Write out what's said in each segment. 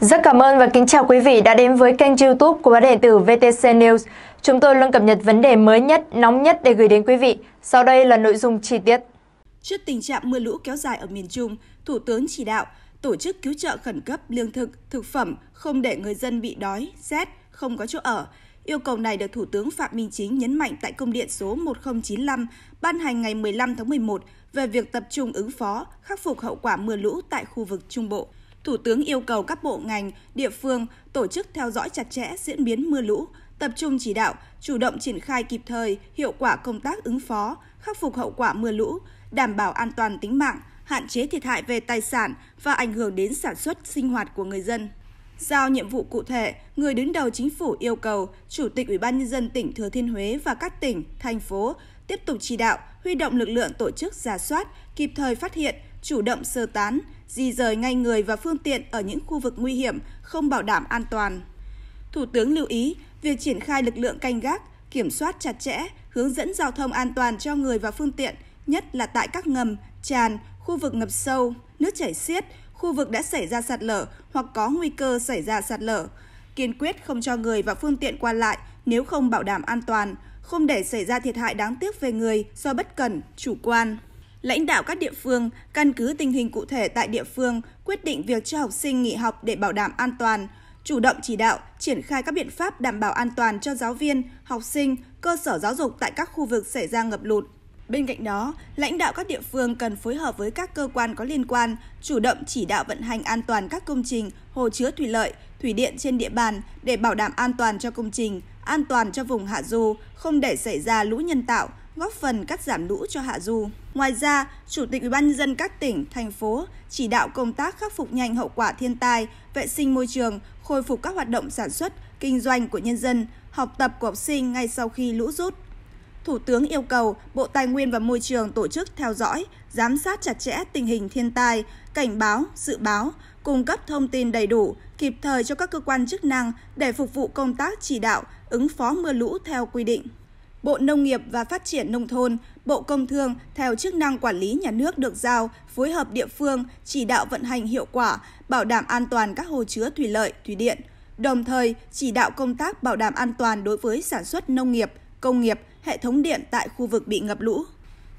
Rất cảm ơn và kính chào quý vị đã đến với kênh youtube của báo điện tử VTC News. Chúng tôi luôn cập nhật vấn đề mới nhất, nóng nhất để gửi đến quý vị. Sau đây là nội dung chi tiết. Trước tình trạng mưa lũ kéo dài ở miền Trung, Thủ tướng chỉ đạo tổ chức cứu trợ khẩn cấp lương thực, thực phẩm, không để người dân bị đói, rét, không có chỗ ở. Yêu cầu này được Thủ tướng Phạm Minh Chính nhấn mạnh tại công điện số 1095 ban hành ngày 15 tháng 11 về việc tập trung ứng phó, khắc phục hậu quả mưa lũ tại khu vực Trung Bộ. Thủ tướng yêu cầu các bộ ngành, địa phương tổ chức theo dõi chặt chẽ diễn biến mưa lũ, tập trung chỉ đạo, chủ động triển khai kịp thời, hiệu quả công tác ứng phó, khắc phục hậu quả mưa lũ, đảm bảo an toàn tính mạng, hạn chế thiệt hại về tài sản và ảnh hưởng đến sản xuất sinh hoạt của người dân. Giao nhiệm vụ cụ thể, người đứng đầu chính phủ yêu cầu Chủ tịch Ủy ban nhân dân tỉnh Thừa Thiên Huế và các tỉnh, thành phố tiếp tục chỉ đạo, huy động lực lượng tổ chức giả soát, kịp thời phát hiện, chủ động sơ tán, di rời ngay người và phương tiện ở những khu vực nguy hiểm không bảo đảm an toàn. Thủ tướng lưu ý, việc triển khai lực lượng canh gác, kiểm soát chặt chẽ, hướng dẫn giao thông an toàn cho người và phương tiện, nhất là tại các ngầm, tràn, khu vực ngập sâu, nước chảy xiết, khu vực đã xảy ra sạt lở hoặc có nguy cơ xảy ra sạt lở. Kiên quyết không cho người và phương tiện qua lại nếu không bảo đảm an toàn, không để xảy ra thiệt hại đáng tiếc về người do bất cẩn, chủ quan. Lãnh đạo các địa phương căn cứ tình hình cụ thể tại địa phương quyết định việc cho học sinh nghỉ học để bảo đảm an toàn, chủ động chỉ đạo triển khai các biện pháp đảm bảo an toàn cho giáo viên, học sinh, cơ sở giáo dục tại các khu vực xảy ra ngập lụt. Bên cạnh đó, lãnh đạo các địa phương cần phối hợp với các cơ quan có liên quan, chủ động chỉ đạo vận hành an toàn các công trình, hồ chứa thủy lợi, thủy điện trên địa bàn để bảo đảm an toàn cho công trình, an toàn cho vùng hạ du, không để xảy ra lũ nhân tạo, góp phần cắt giảm lũ cho hạ du. Ngoài ra, Chủ tịch Ban dân các tỉnh, thành phố chỉ đạo công tác khắc phục nhanh hậu quả thiên tai, vệ sinh môi trường, khôi phục các hoạt động sản xuất, kinh doanh của nhân dân, học tập của học sinh ngay sau khi lũ rút. Thủ tướng yêu cầu Bộ Tài nguyên và Môi trường tổ chức theo dõi, giám sát chặt chẽ tình hình thiên tai, cảnh báo, dự báo, cung cấp thông tin đầy đủ, kịp thời cho các cơ quan chức năng để phục vụ công tác chỉ đạo, ứng phó mưa lũ theo quy định. Bộ Nông nghiệp và Phát triển Nông thôn, Bộ Công Thương theo chức năng quản lý nhà nước được giao, phối hợp địa phương, chỉ đạo vận hành hiệu quả, bảo đảm an toàn các hồ chứa thủy lợi, thủy điện, đồng thời chỉ đạo công tác bảo đảm an toàn đối với sản xuất nông nghiệp, công nghiệp, hệ thống điện tại khu vực bị ngập lũ.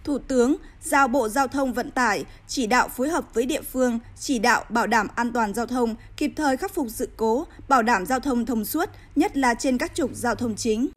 Thủ tướng giao Bộ Giao thông Vận tải chỉ đạo phối hợp với địa phương, chỉ đạo bảo đảm an toàn giao thông, kịp thời khắc phục sự cố, bảo đảm giao thông thông suốt, nhất là trên các trục giao thông chính.